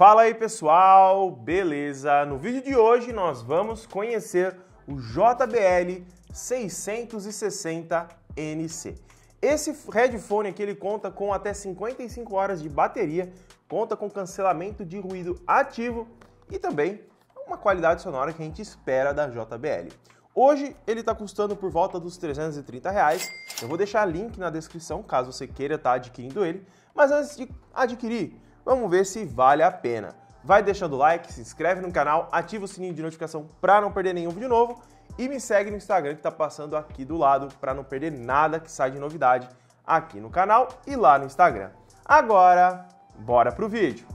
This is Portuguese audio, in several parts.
Fala aí pessoal, beleza? No vídeo de hoje nós vamos conhecer o JBL 660NC. Esse headphone aqui ele conta com até 55 horas de bateria, conta com cancelamento de ruído ativo e também uma qualidade sonora que a gente espera da JBL. Hoje ele está custando por volta dos 330 reais. Eu vou deixar link na descrição caso você queira estar tá adquirindo ele. Mas antes de adquirir, Vamos ver se vale a pena. Vai deixando o like, se inscreve no canal, ativa o sininho de notificação para não perder nenhum vídeo novo e me segue no Instagram que está passando aqui do lado para não perder nada que sai de novidade aqui no canal e lá no Instagram. Agora, bora pro vídeo.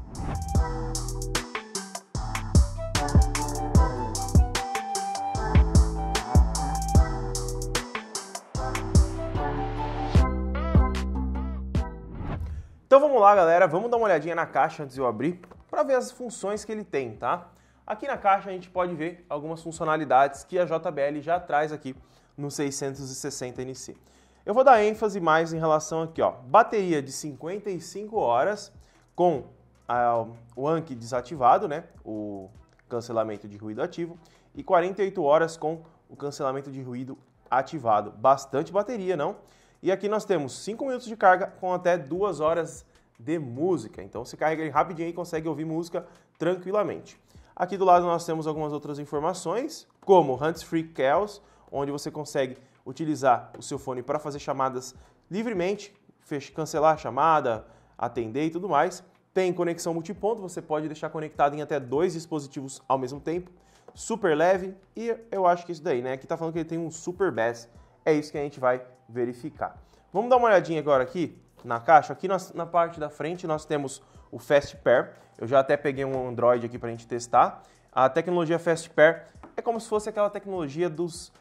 lá, galera, vamos dar uma olhadinha na caixa antes de eu abrir para ver as funções que ele tem, tá? Aqui na caixa a gente pode ver algumas funcionalidades que a JBL já traz aqui no 660 NC. Eu vou dar ênfase mais em relação aqui, ó, bateria de 55 horas com a, ah, o ANC desativado, né, o cancelamento de ruído ativo, e 48 horas com o cancelamento de ruído ativado. Bastante bateria, não? E aqui nós temos 5 minutos de carga com até 2 horas de música. Então você carrega ele rapidinho e consegue ouvir música tranquilamente. Aqui do lado nós temos algumas outras informações, como Hands Free Chaos, onde você consegue utilizar o seu fone para fazer chamadas livremente, cancelar a chamada, atender e tudo mais. Tem conexão multiponto, você pode deixar conectado em até dois dispositivos ao mesmo tempo. Super leve e eu acho que é isso daí, né? Aqui tá falando que ele tem um super bass. É isso que a gente vai verificar. Vamos dar uma olhadinha agora aqui na caixa, aqui nós, na parte da frente nós temos o Fast Pair. Eu já até peguei um Android aqui para a gente testar. A tecnologia Fast Pair é como se fosse aquela tecnologia dos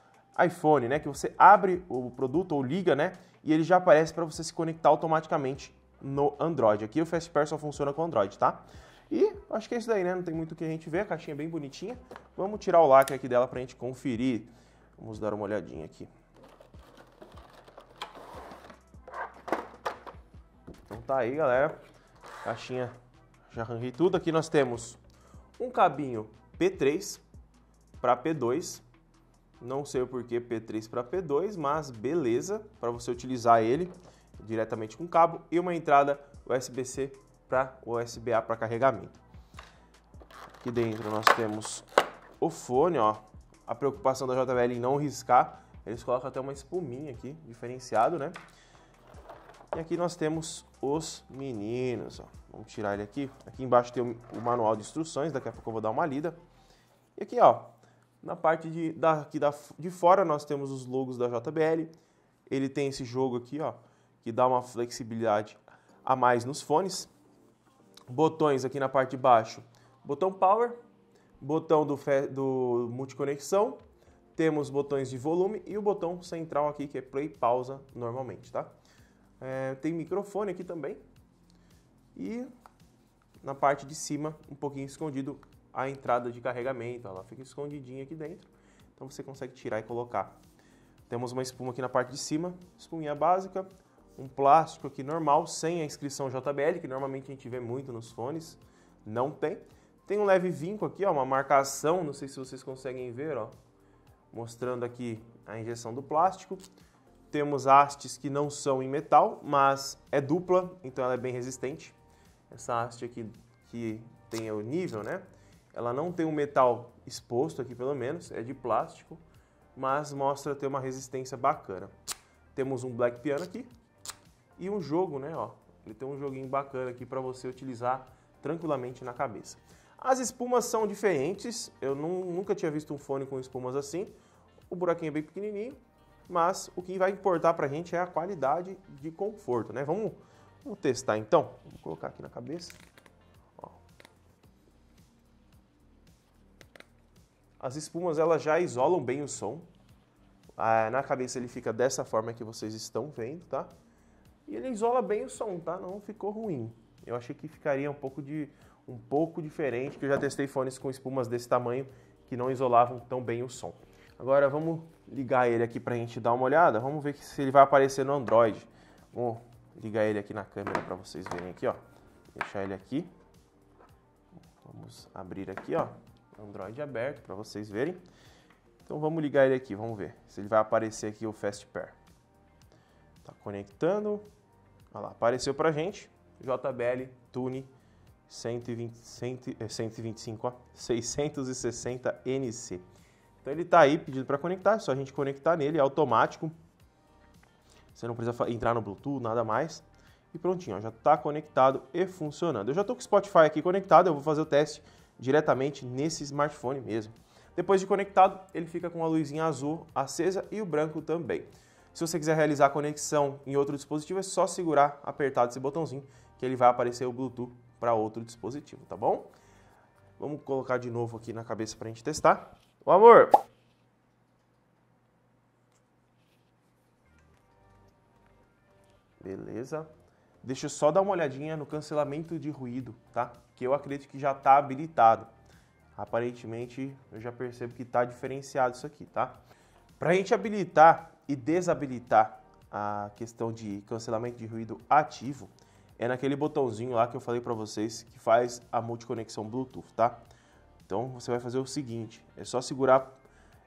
iPhone, né? Que você abre o produto ou liga, né? E ele já aparece para você se conectar automaticamente no Android. Aqui o Fast Pair só funciona com Android, tá? E acho que é isso daí, né? Não tem muito o que a gente ver, a caixinha é bem bonitinha. Vamos tirar o lacre aqui dela para a gente conferir. Vamos dar uma olhadinha aqui. Então tá aí, galera. Caixinha, já arranquei tudo. Aqui nós temos um cabinho P3 para P2. Não sei o porquê P3 para P2, mas beleza, para você utilizar ele diretamente com cabo e uma entrada USB-C para USB-A para carregamento. Aqui dentro nós temos o fone, ó. A preocupação da JBL em não riscar, eles colocam até uma espuminha aqui, diferenciado, né? E aqui nós temos os meninos, ó. Vamos tirar ele aqui. Aqui embaixo tem o manual de instruções, daqui a pouco eu vou dar uma lida. E aqui, ó, na parte de, da, aqui da, de fora nós temos os logos da JBL. Ele tem esse jogo aqui, ó, que dá uma flexibilidade a mais nos fones. Botões aqui na parte de baixo. Botão Power, botão do, do multiconexão, temos botões de volume e o botão central aqui que é play pausa normalmente, tá? É, tem microfone aqui também. E na parte de cima, um pouquinho escondido, a entrada de carregamento. Ela fica escondidinha aqui dentro. Então você consegue tirar e colocar. Temos uma espuma aqui na parte de cima, espuminha básica. Um plástico aqui normal, sem a inscrição JBL, que normalmente a gente vê muito nos fones. Não tem. Tem um leve vinco aqui, ó, uma marcação, não sei se vocês conseguem ver, ó, mostrando aqui a injeção do plástico. Temos hastes que não são em metal, mas é dupla, então ela é bem resistente. Essa haste aqui que tem o nível, né? Ela não tem um metal exposto aqui pelo menos, é de plástico, mas mostra ter uma resistência bacana. Temos um black piano aqui e um jogo, né, ó. Ele tem um joguinho bacana aqui para você utilizar tranquilamente na cabeça. As espumas são diferentes, eu nunca tinha visto um fone com espumas assim. O buraquinho é bem pequenininho, mas o que vai importar para a gente é a qualidade de conforto, né? Vamos, vamos testar então. Vou colocar aqui na cabeça. Ó. As espumas elas já isolam bem o som. Ah, na cabeça ele fica dessa forma que vocês estão vendo, tá? E ele isola bem o som, tá? Não ficou ruim. Eu achei que ficaria um pouco de um pouco diferente, que eu já testei fones com espumas desse tamanho que não isolavam tão bem o som. Agora vamos ligar ele aqui para a gente dar uma olhada. Vamos ver se ele vai aparecer no Android. Vou ligar ele aqui na câmera para vocês verem aqui, ó. Deixar ele aqui. Vamos abrir aqui, ó. Android aberto para vocês verem. Então vamos ligar ele aqui, vamos ver se ele vai aparecer aqui o Fast Pair. Tá conectando. Olha lá, apareceu pra gente. JBL Tune 120, 100, 125, ó, 660 NC. Então ele está aí pedindo para conectar, é só a gente conectar nele, é automático. Você não precisa entrar no Bluetooth, nada mais. E prontinho, ó, já está conectado e funcionando. Eu já estou com o Spotify aqui conectado, eu vou fazer o teste diretamente nesse smartphone mesmo. Depois de conectado, ele fica com a luzinha azul acesa e o branco também. Se você quiser realizar a conexão em outro dispositivo, é só segurar apertado esse botãozinho que ele vai aparecer o Bluetooth para outro dispositivo, tá bom? Vamos colocar de novo aqui na cabeça para a gente testar. O amor. Beleza. Deixa eu só dar uma olhadinha no cancelamento de ruído, tá? Que eu acredito que já está habilitado. Aparentemente, eu já percebo que está diferenciado isso aqui, tá? Para a gente habilitar e desabilitar a questão de cancelamento de ruído ativo, é naquele botãozinho lá que eu falei para vocês que faz a multiconexão Bluetooth, tá? Então você vai fazer o seguinte, é só segurar,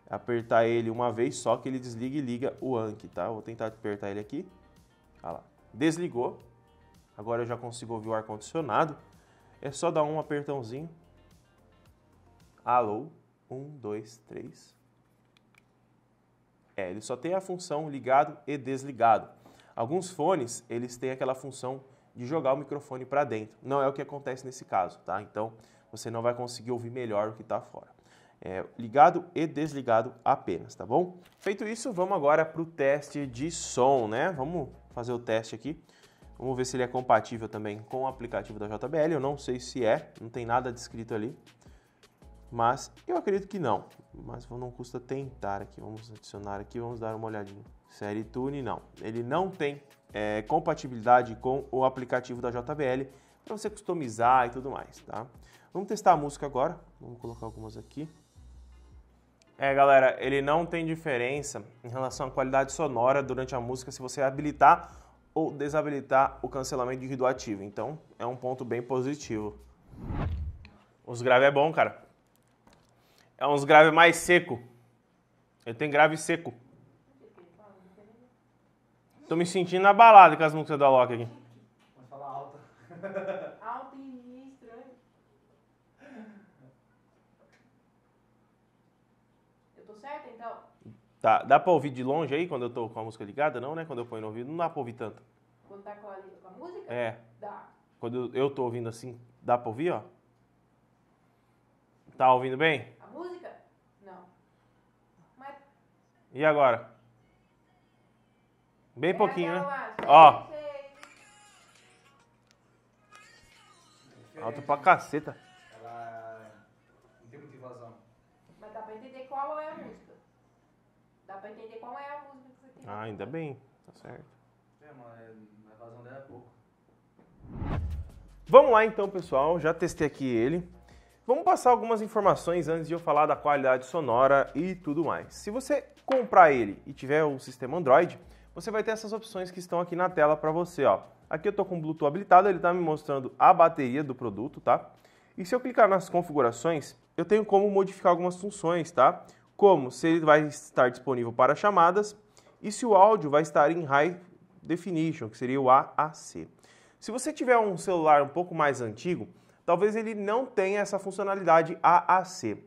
apertar ele uma vez só que ele desliga e liga o ANC, tá? Vou tentar apertar ele aqui. Olha lá, desligou. Agora eu já consigo ouvir o ar-condicionado. É só dar um apertãozinho. Alô, um, dois, três. É, ele só tem a função ligado e desligado. Alguns fones, eles têm aquela função de jogar o microfone para dentro. Não é o que acontece nesse caso, tá? Então, você não vai conseguir ouvir melhor o que está fora. É, ligado e desligado apenas, tá bom? Feito isso, vamos agora para o teste de som, né? Vamos fazer o teste aqui. Vamos ver se ele é compatível também com o aplicativo da JBL. Eu não sei se é, não tem nada descrito ali. Mas eu acredito que não. Mas não custa tentar aqui. Vamos adicionar aqui, vamos dar uma olhadinha. Série Tune, não. Ele não tem é, compatibilidade com o aplicativo da JBL para você customizar e tudo mais, tá? Vamos testar a música agora. Vamos colocar algumas aqui. É, galera, ele não tem diferença em relação à qualidade sonora durante a música se você habilitar ou desabilitar o cancelamento de ruído ativo. Então, é um ponto bem positivo. Os graves é bom, cara. É uns graves mais seco. Ele tem grave seco. Tô me sentindo na balada com as músicas da Loki aqui. Pode falar alta. alta e estranho. Eu tô certa, então? Tá. Dá pra ouvir de longe aí, quando eu tô com a música ligada? Não, né? Quando eu ponho no ouvido, não dá pra ouvir tanto. Quando tá com a, com a música? É. Dá. Quando eu tô ouvindo assim, dá pra ouvir, ó? Tá ouvindo bem? A música? Não. Mas... E agora? Bem pouquinho, é né? Ó. Alto pra caceta. Ela não é tem muita invasão. Mas dá pra entender qual é a música. Dá pra entender qual é a música que você tem. Ah, ainda bem. Tá certo. É, mas a invasão dela é pouco. Vamos lá então, pessoal. Já testei aqui ele. Vamos passar algumas informações antes de eu falar da qualidade sonora e tudo mais. Se você comprar ele e tiver o um sistema Android, você vai ter essas opções que estão aqui na tela para você. Ó. Aqui eu estou com o Bluetooth habilitado, ele está me mostrando a bateria do produto, tá? E se eu clicar nas configurações, eu tenho como modificar algumas funções, tá? Como se ele vai estar disponível para chamadas e se o áudio vai estar em High Definition, que seria o AAC. Se você tiver um celular um pouco mais antigo, talvez ele não tenha essa funcionalidade AAC.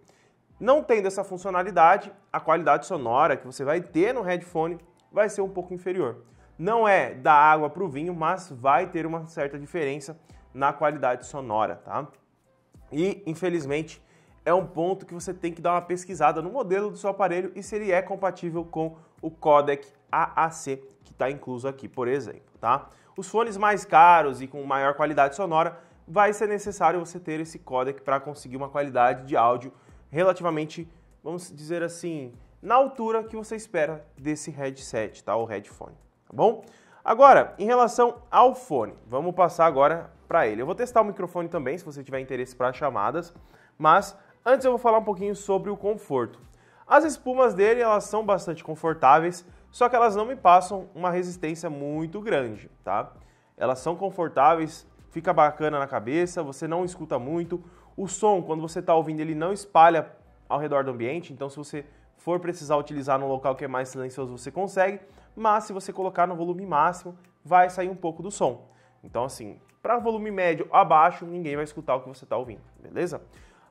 Não tendo essa funcionalidade, a qualidade sonora que você vai ter no headphone vai ser um pouco inferior. Não é da água para o vinho, mas vai ter uma certa diferença na qualidade sonora, tá? E infelizmente é um ponto que você tem que dar uma pesquisada no modelo do seu aparelho e se ele é compatível com o codec AAC que está incluso aqui, por exemplo, tá? Os fones mais caros e com maior qualidade sonora vai ser necessário você ter esse codec para conseguir uma qualidade de áudio relativamente, vamos dizer assim, na altura que você espera desse headset, tá? O headphone, tá bom? Agora, em relação ao fone, vamos passar agora para ele. Eu vou testar o microfone também, se você tiver interesse para chamadas, mas antes eu vou falar um pouquinho sobre o conforto. As espumas dele, elas são bastante confortáveis, só que elas não me passam uma resistência muito grande, tá? Elas são confortáveis, fica bacana na cabeça, você não escuta muito. O som, quando você está ouvindo, ele não espalha ao redor do ambiente, então se você for precisar utilizar num local que é mais silencioso, você consegue, mas se você colocar no volume máximo, vai sair um pouco do som. Então, assim, para volume médio abaixo, ninguém vai escutar o que você está ouvindo, beleza?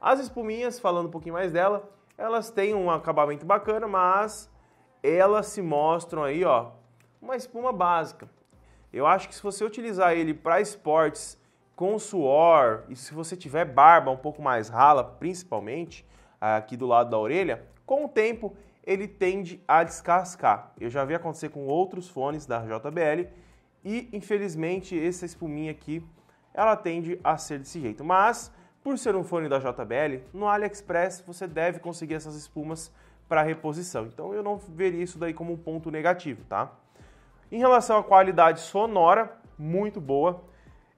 As espuminhas, falando um pouquinho mais dela, elas têm um acabamento bacana, mas elas se mostram aí, ó, uma espuma básica. Eu acho que se você utilizar ele para esportes com suor, e se você tiver barba um pouco mais rala, principalmente aqui do lado da orelha, com o tempo ele tende a descascar. Eu já vi acontecer com outros fones da JBL e infelizmente essa espuminha aqui ela tende a ser desse jeito. Mas por ser um fone da JBL, no AliExpress você deve conseguir essas espumas para reposição. Então eu não veria isso daí como um ponto negativo, tá? Em relação à qualidade sonora, muito boa.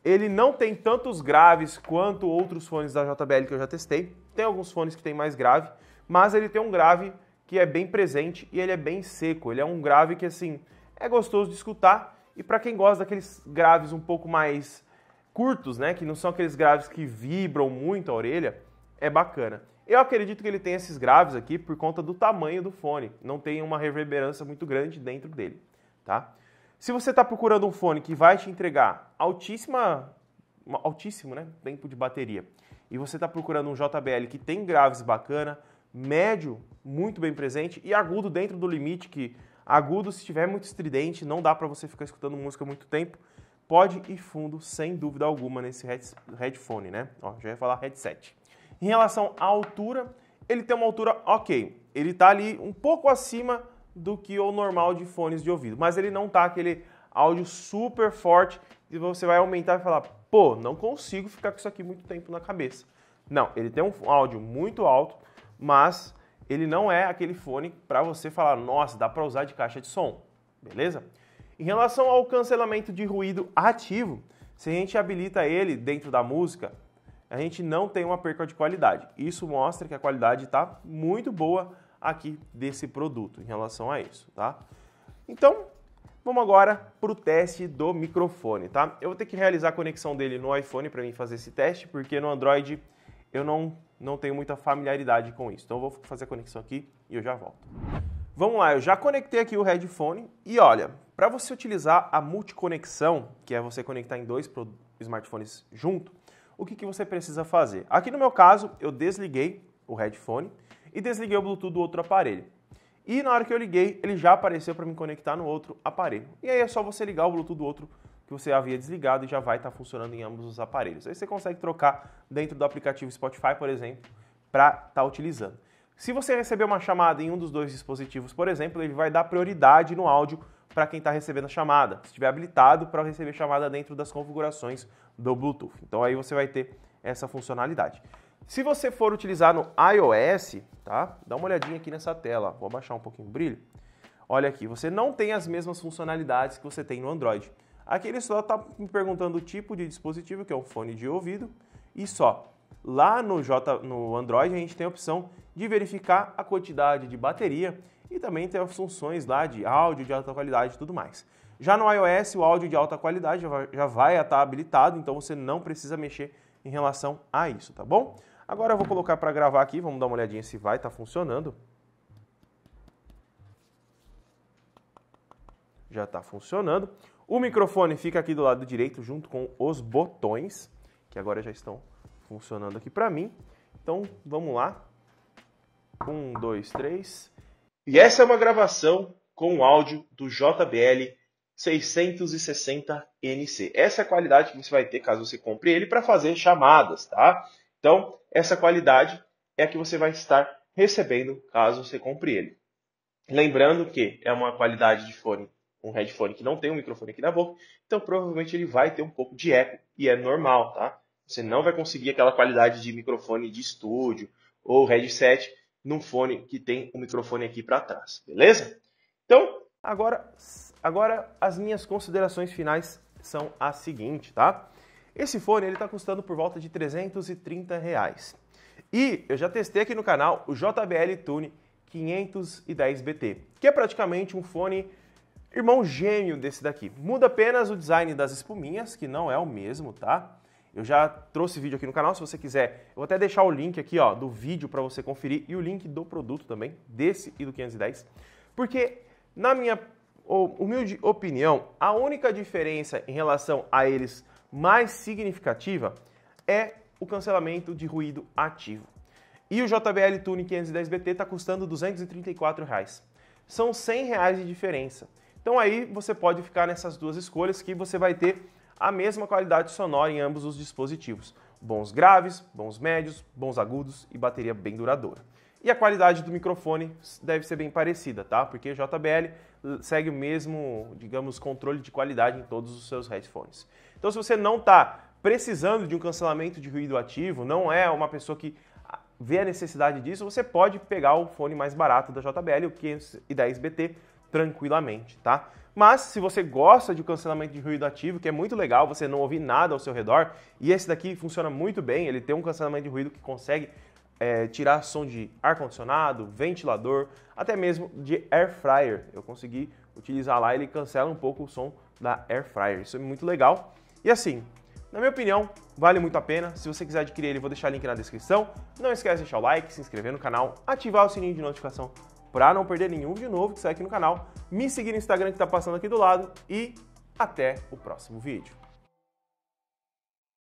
Ele não tem tantos graves quanto outros fones da JBL que eu já testei. Tem alguns fones que tem mais grave, mas ele tem um grave que é bem presente e ele é bem seco. Ele é um grave que, assim, é gostoso de escutar. E para quem gosta daqueles graves um pouco mais curtos, né, que não são aqueles graves que vibram muito a orelha, é bacana. Eu acredito que ele tem esses graves aqui por conta do tamanho do fone, não tem uma reverberância muito grande dentro dele, tá? Se você está procurando um fone que vai te entregar altíssima, altíssimo né, tempo de bateria, e você está procurando um JBL que tem graves bacana, médio muito bem presente e agudo dentro do limite que agudo se tiver muito estridente, não dá para você ficar escutando música muito tempo. Pode ir fundo sem dúvida alguma nesse headphone, né? Ó, já ia falar headset. Em relação à altura, ele tem uma altura ok. Ele tá ali um pouco acima do que o normal de fones de ouvido, mas ele não tá aquele áudio super forte e você vai aumentar e falar, pô, não consigo ficar com isso aqui muito tempo na cabeça. Não, ele tem um áudio muito alto, mas ele não é aquele fone para você falar, nossa, dá para usar de caixa de som, beleza? Em relação ao cancelamento de ruído ativo, se a gente habilita ele dentro da música, a gente não tem uma perca de qualidade. Isso mostra que a qualidade está muito boa aqui desse produto em relação a isso, tá? Então, vamos agora para o teste do microfone, tá? Eu vou ter que realizar a conexão dele no iPhone para mim fazer esse teste, porque no Android eu não não tenho muita familiaridade com isso. Então eu vou fazer a conexão aqui e eu já volto. Vamos lá, eu já conectei aqui o headphone e olha, para você utilizar a multiconexão, que é você conectar em dois smartphones junto, o que, que você precisa fazer? Aqui no meu caso, eu desliguei o headphone e desliguei o Bluetooth do outro aparelho. E na hora que eu liguei, ele já apareceu para me conectar no outro aparelho. E aí é só você ligar o Bluetooth do outro aparelho que você havia desligado e já vai estar tá funcionando em ambos os aparelhos. Aí você consegue trocar dentro do aplicativo Spotify, por exemplo, para estar tá utilizando. Se você receber uma chamada em um dos dois dispositivos, por exemplo, ele vai dar prioridade no áudio para quem está recebendo a chamada, se estiver habilitado para receber chamada dentro das configurações do Bluetooth. Então aí você vai ter essa funcionalidade. Se você for utilizar no iOS, tá? Dá uma olhadinha aqui nessa tela. Vou abaixar um pouquinho o brilho. Olha aqui, você não tem as mesmas funcionalidades que você tem no Android. Aqui ele só está me perguntando o tipo de dispositivo, que é um fone de ouvido, e só. Lá no, J, no Android a gente tem a opção de verificar a quantidade de bateria e também tem as funções lá de áudio de alta qualidade e tudo mais. Já no iOS, o áudio de alta qualidade já vai estar habilitado, então você não precisa mexer em relação a isso, tá bom? Agora eu vou colocar para gravar aqui, vamos dar uma olhadinha se vai estar tá funcionando. já está funcionando. O microfone fica aqui do lado direito junto com os botões, que agora já estão funcionando aqui para mim. Então vamos lá. Um, dois, três. E essa é uma gravação com o áudio do JBL 660NC. Essa é a qualidade que você vai ter caso você compre ele para fazer chamadas, tá? Então, essa qualidade é a que você vai estar recebendo caso você compre ele. Lembrando que é uma qualidade de fone um headphone que não tem um microfone aqui na boca, então provavelmente ele vai ter um pouco de eco, e é normal, tá? Você não vai conseguir aquela qualidade de microfone de estúdio ou headset num fone que tem um microfone aqui para trás, beleza? Então, agora, agora as minhas considerações finais são as seguintes, tá? Esse fone ele está custando por volta de 330 reais. E eu já testei aqui no canal o JBL Tune 510BT, que é praticamente um fone Irmão gêmeo desse daqui. Muda apenas o design das espuminhas, que não é o mesmo, tá? Eu já trouxe vídeo aqui no canal, se você quiser, eu vou até deixar o link aqui ó, do vídeo para você conferir e o link do produto também, desse e do 510. Porque, na minha humilde opinião, a única diferença em relação a eles mais significativa é o cancelamento de ruído ativo. E o JBL Tune 510BT está custando R$ 234. Reais. São R$ 100 reais de diferença. Então aí você pode ficar nessas duas escolhas que você vai ter a mesma qualidade sonora em ambos os dispositivos. Bons graves, bons médios, bons agudos e bateria bem duradoura. E a qualidade do microfone deve ser bem parecida, tá? Porque JBL segue o mesmo, digamos, controle de qualidade em todos os seus headphones. Então, se você não está precisando de um cancelamento de ruído ativo, não é uma pessoa que ah, vê a necessidade disso, você pode pegar o fone mais barato da JBL, o 510BT, tranquilamente, tá? Mas se você gosta de cancelamento de ruído ativo, que é muito legal, você não ouvir nada ao seu redor, e esse daqui funciona muito bem, ele tem um cancelamento de ruído que consegue é, tirar som de ar-condicionado, ventilador, até mesmo de air fryer. Eu consegui utilizar lá, ele cancela um pouco o som da air fryer. Isso é muito legal. E assim, na minha opinião, vale muito a pena. Se você quiser adquirir ele, vou deixar o link na descrição. Não esquece de deixar o like, se inscrever no canal, ativar o sininho de notificação para não perder nenhum de novo que sai aqui no canal, me seguir no Instagram que está passando aqui do lado e até o próximo vídeo.